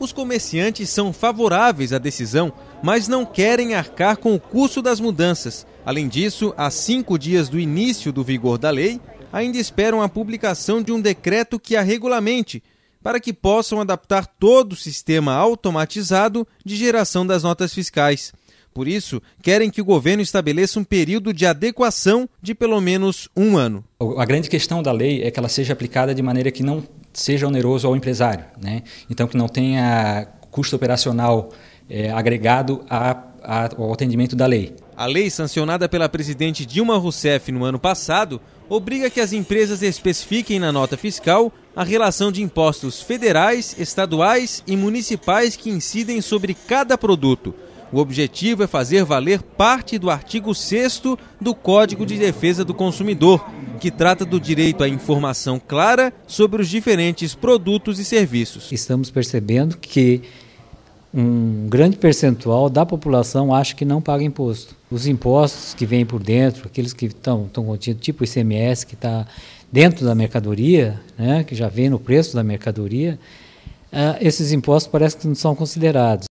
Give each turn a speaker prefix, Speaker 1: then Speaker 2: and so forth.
Speaker 1: Os comerciantes são favoráveis à decisão, mas não querem arcar com o custo das mudanças. Além disso, há cinco dias do início do vigor da lei, ainda esperam a publicação de um decreto que a regulamente, para que possam adaptar todo o sistema automatizado de geração das notas fiscais. Por isso, querem que o governo estabeleça um período de adequação de pelo menos um ano. A grande questão
Speaker 2: da lei é que ela seja aplicada de maneira que não seja oneroso ao empresário, né? Então que não tenha custo operacional é, agregado a, a, ao atendimento da lei.
Speaker 1: A lei sancionada pela presidente Dilma Rousseff no ano passado obriga que as empresas especifiquem na nota fiscal a relação de impostos federais, estaduais e municipais que incidem sobre cada produto. O objetivo é fazer valer parte do artigo 6 do Código de Defesa do Consumidor, que trata do direito à informação clara sobre os diferentes produtos e serviços.
Speaker 3: Estamos percebendo que um grande percentual da população acha que não paga imposto. Os impostos que vêm por dentro, aqueles que estão, estão contidos, tipo o ICMS, que está dentro da mercadoria, né, que já vem no preço da mercadoria, uh, esses impostos parece que não são considerados.